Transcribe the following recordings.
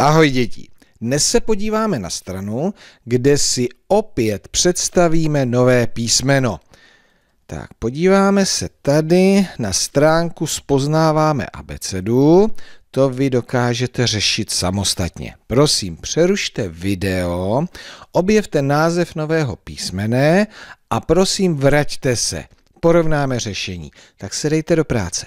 Ahoj děti! Dnes se podíváme na stranu, kde si opět představíme nové písmeno. Tak podíváme se tady na stránku Spoznáváme abecedu. To vy dokážete řešit samostatně. Prosím, přerušte video, objevte název nového písmene a prosím vraťte se. Porovnáme řešení. Tak se dejte do práce.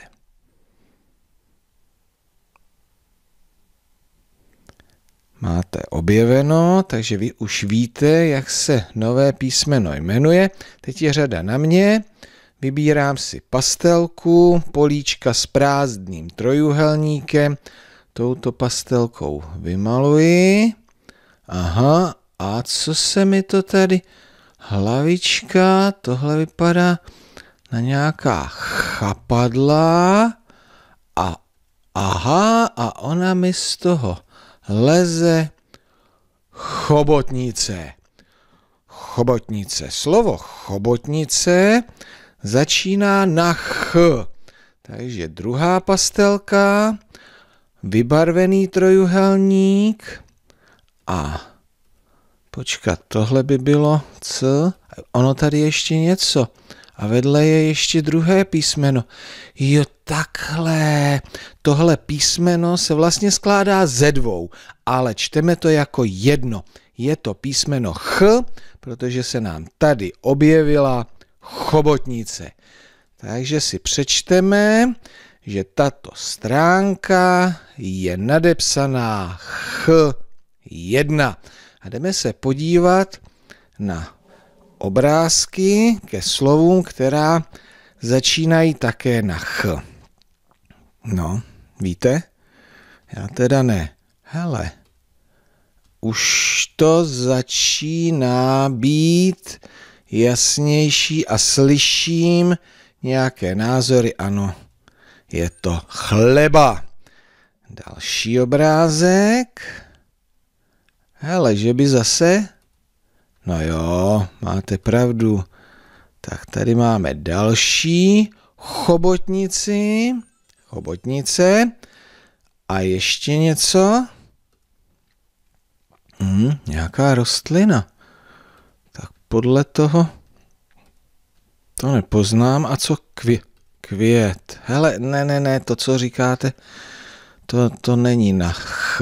máte objeveno, takže vy už víte, jak se nové písmeno jmenuje. Teď je řada na mě. Vybírám si pastelku, políčka s prázdným trojuhelníkem. Touto pastelkou vymaluji. Aha, a co se mi to tady... Hlavička, tohle vypadá na nějaká chapadla. A aha, a ona mi z toho leze chobotnice. Chobotnice. Slovo chobotnice začíná na ch. Takže druhá pastelka, vybarvený trojuhelník a počkat, tohle by bylo c. Ono tady ještě něco a vedle je ještě druhé písmeno. Jo, takhle. Tohle písmeno se vlastně skládá ze dvou, ale čteme to jako jedno. Je to písmeno ch, protože se nám tady objevila chobotnice. Takže si přečteme, že tato stránka je nadepsaná ch1. A jdeme se podívat na obrázky ke slovům, která začínají také na ch. No, víte? Já teda ne. Hele, už to začíná být jasnější a slyším nějaké názory. Ano, je to chleba. Další obrázek. Hele, že by zase No jo, máte pravdu. Tak tady máme další chobotnici, chobotnice a ještě něco. Hmm, nějaká rostlina. Tak podle toho to nepoznám. A co kvě, květ? Hele, ne, ne, ne, to, co říkáte, to, to není na ch.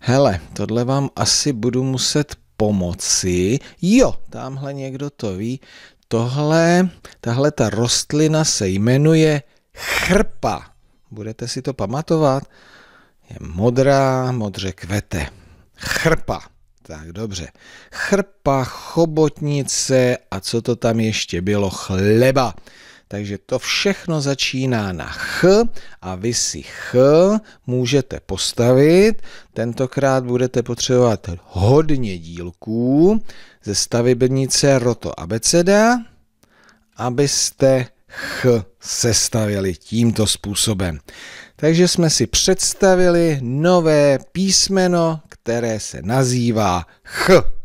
Hele, tohle vám asi budu muset pomoci. Jo, tamhle někdo to ví. Tohle, tahle ta rostlina se jmenuje chrpa. Budete si to pamatovat? Je modrá, modře kvete. Chrpa. Tak dobře. Chrpa, chobotnice a co to tam ještě bylo? Chleba. Takže to všechno začíná na ch a vy si ch můžete postavit. Tentokrát budete potřebovat hodně dílků ze stavebnice Roto Abeceda, abyste ch sestavili tímto způsobem. Takže jsme si představili nové písmeno, které se nazývá ch.